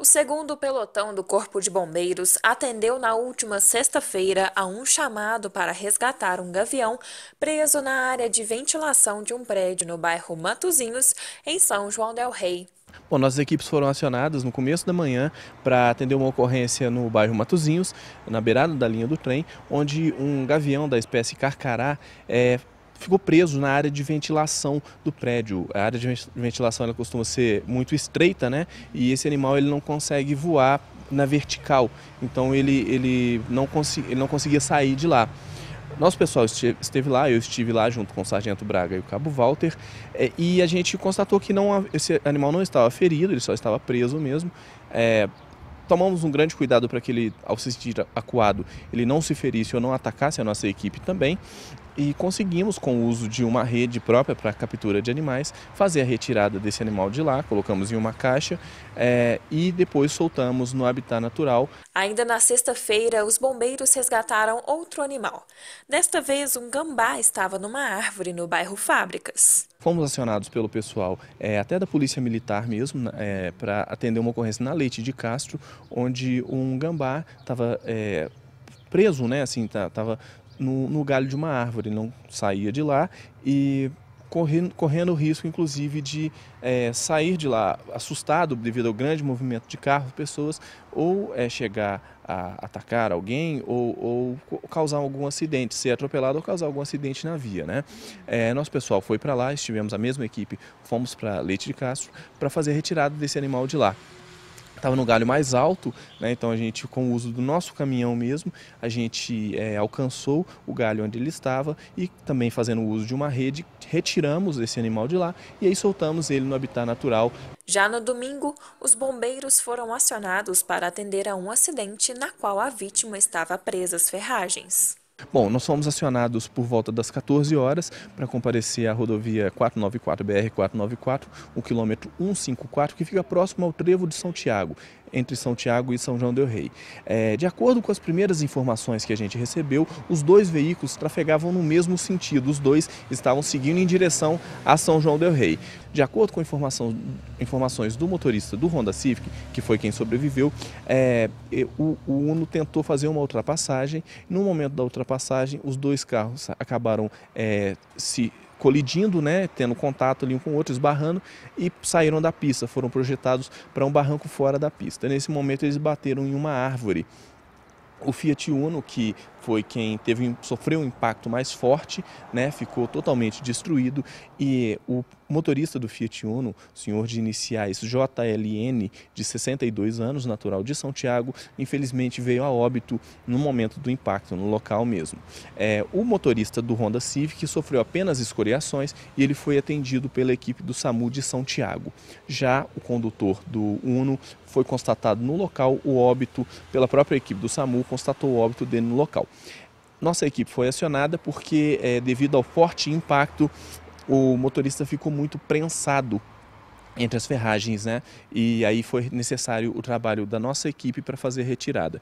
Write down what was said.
O segundo pelotão do Corpo de Bombeiros atendeu na última sexta-feira a um chamado para resgatar um gavião preso na área de ventilação de um prédio no bairro Matozinhos, em São João del Rei. Bom, nossas equipes foram acionadas no começo da manhã para atender uma ocorrência no bairro Matozinhos, na beirada da linha do trem, onde um gavião da espécie carcará é, ficou preso na área de ventilação do prédio. A área de ventilação ela costuma ser muito estreita, né? E esse animal ele não consegue voar na vertical, então ele, ele, não, ele não conseguia sair de lá. Nosso pessoal esteve lá, eu estive lá junto com o Sargento Braga e o Cabo Walter, é, e a gente constatou que não, esse animal não estava ferido, ele só estava preso mesmo. É, tomamos um grande cuidado para que ele, ao se sentir acuado, ele não se ferisse ou não atacasse a nossa equipe também e conseguimos, com o uso de uma rede própria para captura de animais, fazer a retirada desse animal de lá, colocamos em uma caixa é, e depois soltamos no habitat natural. Ainda na sexta-feira, os bombeiros resgataram outro animal. Desta vez, um gambá estava numa árvore no bairro Fábricas. Fomos acionados pelo pessoal, é, até da Polícia Militar mesmo, é, eh, para atender uma ocorrência na Leite de Castro, onde um gambá estava preso, né? Assim, tá, tava no, no galho de uma árvore, não saía de lá e correndo, correndo o risco, inclusive, de é, sair de lá assustado devido ao grande movimento de carros, pessoas, ou é, chegar a atacar alguém ou, ou, causar algum acidente, ser atropelado ou causar algum acidente na via, né? É, nosso pessoal foi para lá, estivemos a mesma equipe, fomos para Leite de Castro para fazer a retirada desse animal de lá estava no galho mais alto, né? então a gente, com o uso do nosso caminhão mesmo, a gente é, alcançou o galho onde ele estava e também fazendo uso de uma rede, retiramos esse animal de lá e aí soltamos ele no habitat natural. Já no domingo, os bombeiros foram acionados para atender a um acidente na qual a vítima estava presa às ferragens. Bom, nós fomos acionados por volta das 14 horas para comparecer à rodovia 494 BR 494, o quilômetro 154, que fica próximo ao trevo de São Tiago entre São Tiago e São João del Rei. É, de acordo com as primeiras informações que a gente recebeu, os dois veículos trafegavam no mesmo sentido, os dois estavam seguindo em direção a São João del Rei. De acordo com informação, informações do motorista do Honda Civic, que foi quem sobreviveu, é, o, o Uno tentou fazer uma ultrapassagem. No momento da ultrapassagem, os dois carros acabaram é, se colidindo, né, tendo contato ali um com o outro, esbarrando e saíram da pista, foram projetados para um barranco fora da pista. Nesse momento eles bateram em uma árvore. O Fiat Uno, que foi quem teve, sofreu um impacto mais forte, né, ficou totalmente destruído e o o motorista do Fiat Uno, senhor de iniciais JLN, de 62 anos, natural de São Tiago, infelizmente veio a óbito no momento do impacto, no local mesmo. É, o motorista do Honda Civic sofreu apenas escoriações e ele foi atendido pela equipe do SAMU de São Tiago. Já o condutor do Uno foi constatado no local o óbito pela própria equipe do SAMU, constatou o óbito dele no local. Nossa equipe foi acionada porque, é, devido ao forte impacto, o motorista ficou muito prensado entre as ferragens, né? E aí foi necessário o trabalho da nossa equipe para fazer a retirada.